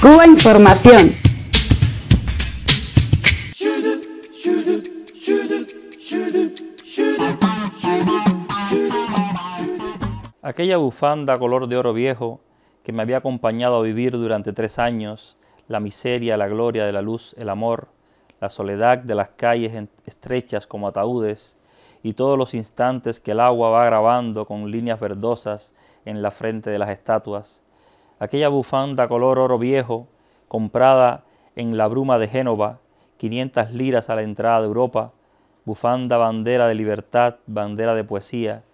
Cuba Información. Aquella bufanda color de oro viejo que me había acompañado a vivir durante tres años la miseria, la gloria de la luz, el amor, la soledad de las calles estrechas como ataúdes y todos los instantes que el agua va grabando con líneas verdosas en la frente de las estatuas, aquella bufanda color oro viejo, comprada en la bruma de Génova, 500 liras a la entrada de Europa, bufanda bandera de libertad, bandera de poesía,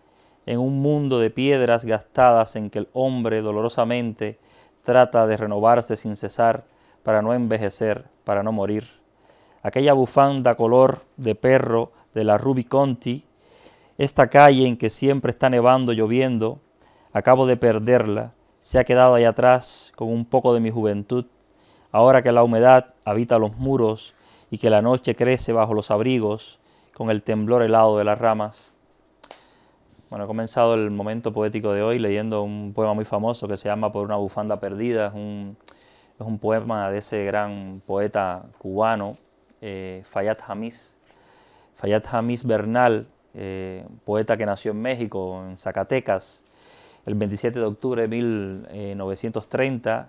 en un mundo de piedras gastadas en que el hombre dolorosamente trata de renovarse sin cesar para no envejecer, para no morir. Aquella bufanda color de perro de la Rubiconti, esta calle en que siempre está nevando, lloviendo, acabo de perderla, se ha quedado ahí atrás con un poco de mi juventud, ahora que la humedad habita los muros y que la noche crece bajo los abrigos con el temblor helado de las ramas. Bueno, he comenzado el momento poético de hoy leyendo un poema muy famoso que se llama Por una bufanda perdida. Es un, poema de ese gran poeta cubano, eh, Fayad Hamis. Fayad Hamis Bernal, eh, poeta que nació en México, en Zacatecas, el 27 de octubre de 1930 eh,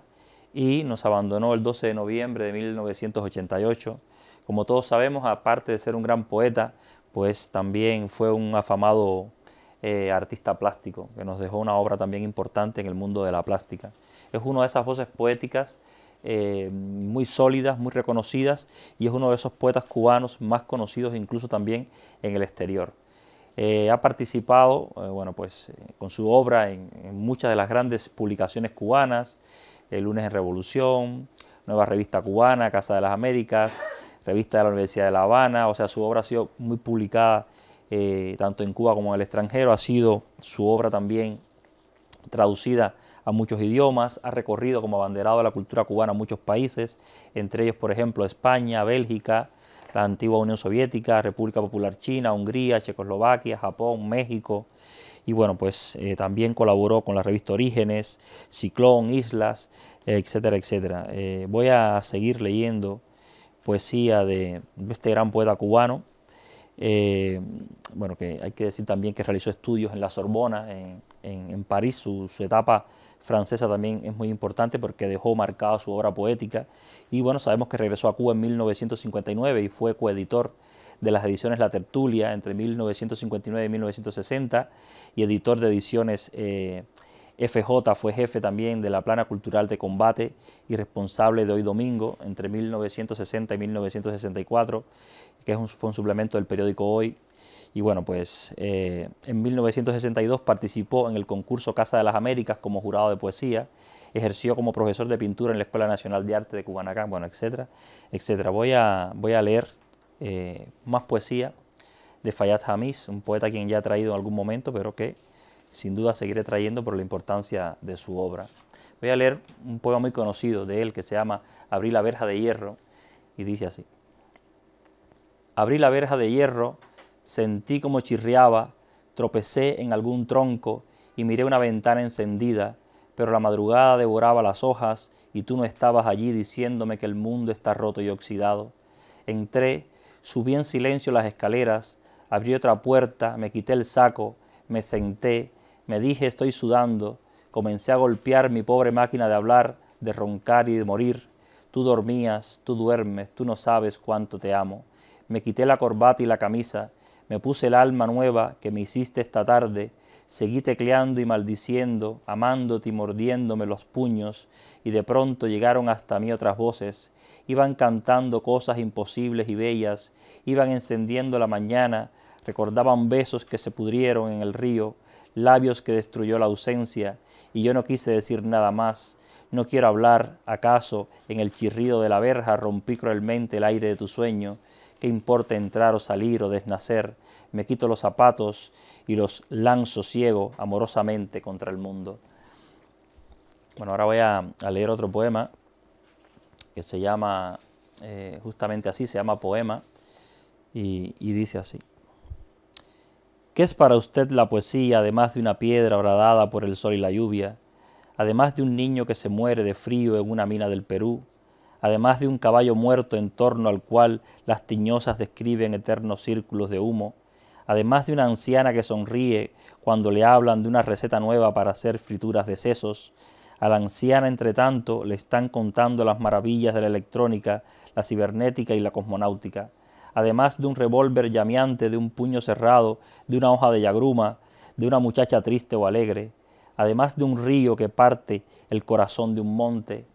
y nos abandonó el 12 de noviembre de 1988. Como todos sabemos, aparte de ser un gran poeta, pues también fue un afamado eh, artista plástico, que nos dejó una obra también importante en el mundo de la plástica. Es una de esas voces poéticas eh, muy sólidas, muy reconocidas, y es uno de esos poetas cubanos más conocidos incluso también en el exterior. Eh, ha participado eh, bueno, pues, eh, con su obra en, muchas de las grandes publicaciones cubanas, El Lunes en Revolución, Nueva Revista Cubana, Casa de las Américas, Revista de la Universidad de La Habana, o sea, su obra ha sido muy publicada tanto en Cuba como en el extranjero, ha sido su obra también traducida a muchos idiomas, ha recorrido como abanderado de la cultura cubana a muchos países, entre ellos, por ejemplo, España, Bélgica, la antigua Unión Soviética, República Popular China, Hungría, Checoslovaquia, Japón, México. Y bueno, pues eh, también colaboró con la revista Orígenes, Ciclón, Islas, etcétera, etcétera. Eh, voy a seguir leyendo poesía de este gran poeta cubano eh, bueno, que hay que decir también que realizó estudios en la Sorbona, en, París, su, etapa francesa también es muy importante porque dejó marcada su obra poética y bueno, sabemos que regresó a Cuba en 1959 y fue coeditor de las ediciones La Tertulia entre 1959 y 1960 y editor de ediciones... Eh, FJ fue jefe también de la Plana Cultural de Combate y responsable de Hoy Domingo entre 1960 y 1964, que fue un suplemento del periódico Hoy. Y bueno, pues eh, en 1962 participó en el concurso Casa de las Américas como jurado de poesía, ejerció como profesor de pintura en la Escuela Nacional de Arte de Cubanacán, bueno, etcétera, etcétera. Voy a, leer eh, más poesía de Fayad Hamis, un poeta quien ya ha traído en algún momento, pero que sin duda seguiré trayendo por la importancia de su obra. Voy a leer un poema muy conocido de él que se llama Abrí la verja de hierro y dice así. Abrí la verja de hierro, sentí como chirriaba, tropecé en algún tronco y miré una ventana encendida, pero la madrugada devoraba las hojas y tú no estabas allí diciéndome que el mundo está roto y oxidado. Entré, subí en silencio las escaleras, abrí otra puerta, me quité el saco, me senté, me dije, estoy sudando. Comencé a golpear mi pobre máquina de hablar, de roncar y de morir. Tú dormías, tú duermes, tú no sabes cuánto te amo. Me quité la corbata y la camisa. Me puse el alma nueva que me hiciste esta tarde. Seguí tecleando y maldiciendo, amándote y mordiéndome los puños, y de pronto llegaron hasta mí otras voces. Iban cantando cosas imposibles y bellas, iban encendiendo la mañana, recordaban besos que se pudrieron en el río, labios que destruyó la ausencia, y yo no quise decir nada más. No quiero hablar, acaso, en el chirrido de la verja rompí cruelmente el aire de tu sueño. ¿Qué importa entrar o salir o desnacer? Me quito los zapatos y los lanzo ciego amorosamente contra el mundo. Bueno, ahora voy a, leer otro poema que se llama, eh, justamente así, se llama Poema y dice así. ¿Qué es para usted la poesía, además de una piedra bradada por el sol y la lluvia, además de un niño que se muere de frío en una mina del Perú, además de un caballo muerto en torno al cual las tiñosas describen eternos círculos de humo, además de una anciana que sonríe cuando le hablan de una receta nueva para hacer frituras de sesos, a la anciana, entre tanto, le están contando las maravillas de la electrónica, la cibernética y la cosmonáutica además de un revólver llameante, de un puño cerrado, de una hoja de yagruma, de una muchacha triste o alegre, además de un río que parte el corazón de un monte.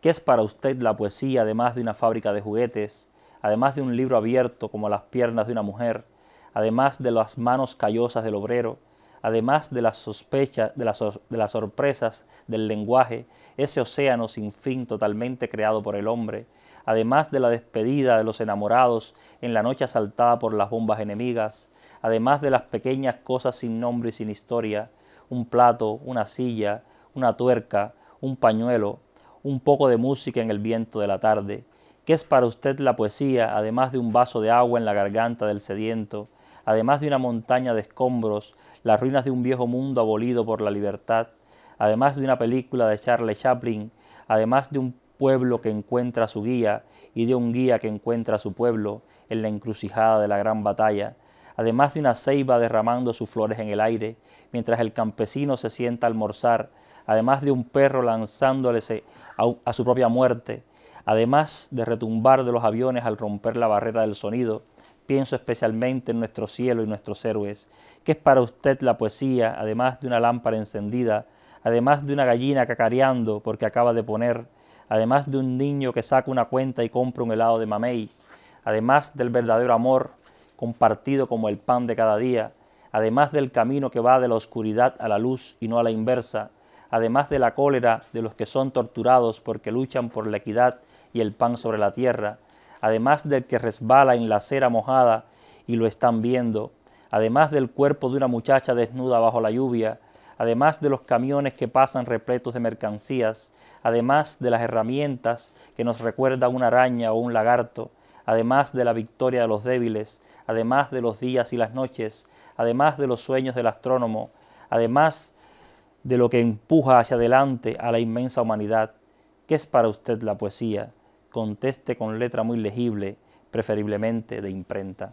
¿Qué es para usted la poesía además de una fábrica de juguetes, además de un libro abierto como las piernas de una mujer, además de las manos callosas del obrero, además de las sospechas, de las sorpresas del lenguaje, ese océano sin fin totalmente creado por el hombre, además de la despedida de los enamorados en la noche asaltada por las bombas enemigas, además de las pequeñas cosas sin nombre y sin historia, un plato, una silla, una tuerca, un pañuelo, un poco de música en el viento de la tarde. ¿Qué es para usted la poesía, además de un vaso de agua en la garganta del sediento, además de una montaña de escombros, las ruinas de un viejo mundo abolido por la libertad, además de una película de Charlie Chaplin, además de un pueblo que encuentra a su guía y de un guía que encuentra a su pueblo en la encrucijada de la gran batalla, además de una ceiba derramando sus flores en el aire, mientras el campesino se sienta a almorzar, además de un perro lanzándole a su propia muerte, además de retumbar de los aviones al romper la barrera del sonido, pienso especialmente en nuestro cielo y nuestros héroes, que es para usted la poesía, además de una lámpara encendida, además de una gallina cacareando porque acaba de poner, además de un niño que saca una cuenta y compra un helado de mamey, además del verdadero amor compartido como el pan de cada día, además del camino que va de la oscuridad a la luz y no a la inversa, además de la cólera de los que son torturados porque luchan por la equidad y el pan sobre la tierra, además del que resbala en la cera mojada y lo están viendo, además del cuerpo de una muchacha desnuda bajo la lluvia, además de los camiones que pasan repletos de mercancías, además de las herramientas que nos recuerda una araña o un lagarto, además de la victoria de los débiles, además de los días y las noches, además de los sueños del astrónomo, además de lo que empuja hacia adelante a la inmensa humanidad. ¿Qué es para usted la poesía? Conteste con letra muy legible, preferiblemente de imprenta.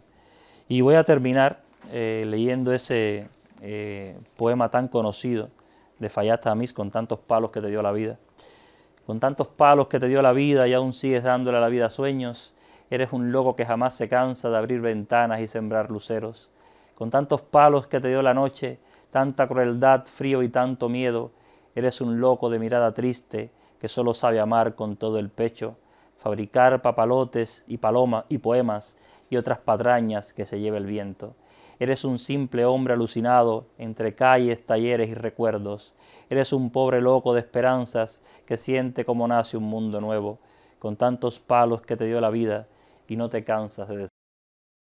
Y voy a terminar eh, leyendo ese, eh, poema tan conocido de Fallaste a con tantos palos que te dio la vida. Con tantos palos que te dio la vida y aún sigues dándole a la vida sueños, eres un loco que jamás se cansa de abrir ventanas y sembrar luceros. Con tantos palos que te dio la noche, tanta crueldad, frío y tanto miedo, eres un loco de mirada triste que solo sabe amar con todo el pecho, fabricar papalotes y palomas y poemas y otras patrañas que se lleva el viento. Eres un simple hombre alucinado entre calles, talleres y recuerdos. Eres un pobre loco de esperanzas que siente como nace un mundo nuevo, con tantos palos que te dio la vida y no te cansas de